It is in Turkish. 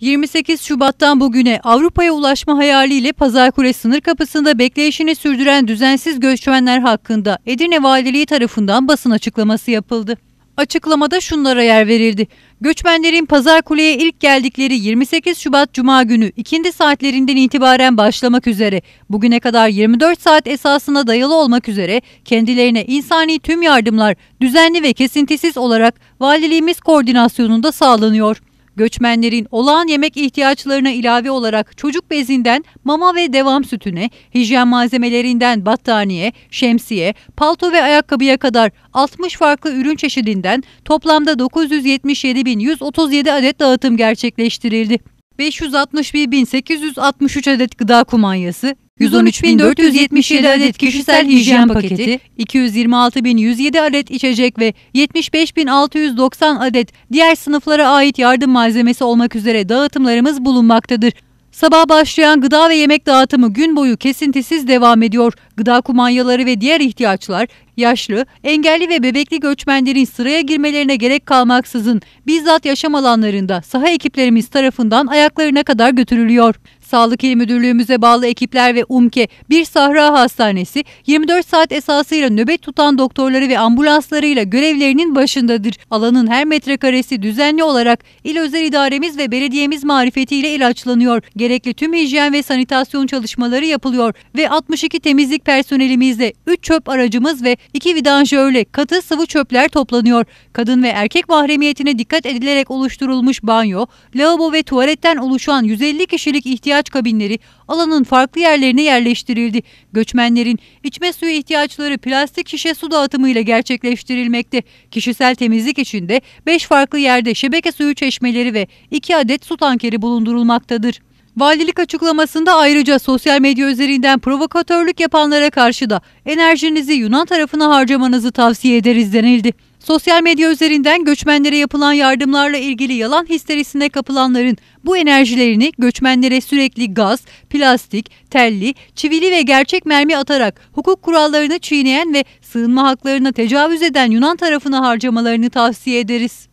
28 Şubat'tan bugüne Avrupa'ya ulaşma hayaliyle Pazarkule sınır kapısında bekleyişini sürdüren düzensiz göçmenler hakkında Edirne Valiliği tarafından basın açıklaması yapıldı. Açıklamada şunlara yer verildi. Göçmenlerin Pazar kuleye ilk geldikleri 28 Şubat Cuma günü ikindi saatlerinden itibaren başlamak üzere bugüne kadar 24 saat esasına dayalı olmak üzere kendilerine insani tüm yardımlar düzenli ve kesintisiz olarak valiliğimiz koordinasyonunda sağlanıyor. Göçmenlerin olağan yemek ihtiyaçlarına ilave olarak çocuk bezinden mama ve devam sütüne, hijyen malzemelerinden battaniye, şemsiye, palto ve ayakkabıya kadar 60 farklı ürün çeşidinden toplamda 977.137 adet dağıtım gerçekleştirildi. 561.863 adet gıda kumanyası, 113.477 adet kişisel hijyen paketi, 226.107 adet içecek ve 75.690 adet diğer sınıflara ait yardım malzemesi olmak üzere dağıtımlarımız bulunmaktadır. Sabah başlayan gıda ve yemek dağıtımı gün boyu kesintisiz devam ediyor. Gıda kumanyaları ve diğer ihtiyaçlar yaşlı, engelli ve bebekli göçmenlerin sıraya girmelerine gerek kalmaksızın bizzat yaşam alanlarında saha ekiplerimiz tarafından ayaklarına kadar götürülüyor. Sağlık İl Müdürlüğümüze bağlı ekipler ve UMKE bir sahra hastanesi 24 saat esasıyla nöbet tutan doktorları ve ambulanslarıyla görevlerinin başındadır. Alanın her metrekaresi düzenli olarak il özel idaremiz ve belediyemiz marifetiyle ilaçlanıyor. Gerekli tüm hijyen ve sanitasyon çalışmaları yapılıyor ve 62 temizlik personelimizle 3 çöp aracımız ve 2 vidanjörle katı sıvı çöpler toplanıyor. Kadın ve erkek mahremiyetine dikkat edilerek oluşturulmuş banyo, lavabo ve tuvaletten oluşan 150 kişilik ihtiyaç ilaç kabinleri alanın farklı yerlerine yerleştirildi. Göçmenlerin içme suyu ihtiyaçları plastik şişe su dağıtımıyla gerçekleştirilmekte. Kişisel temizlik için de 5 farklı yerde şebeke suyu çeşmeleri ve 2 adet su tankeri bulundurulmaktadır. Valilik açıklamasında ayrıca sosyal medya üzerinden provokatörlük yapanlara karşı da enerjinizi Yunan tarafına harcamanızı tavsiye ederiz denildi. Sosyal medya üzerinden göçmenlere yapılan yardımlarla ilgili yalan histerisine kapılanların bu enerjilerini göçmenlere sürekli gaz, plastik, telli, çivili ve gerçek mermi atarak hukuk kurallarını çiğneyen ve sığınma haklarına tecavüz eden Yunan tarafına harcamalarını tavsiye ederiz.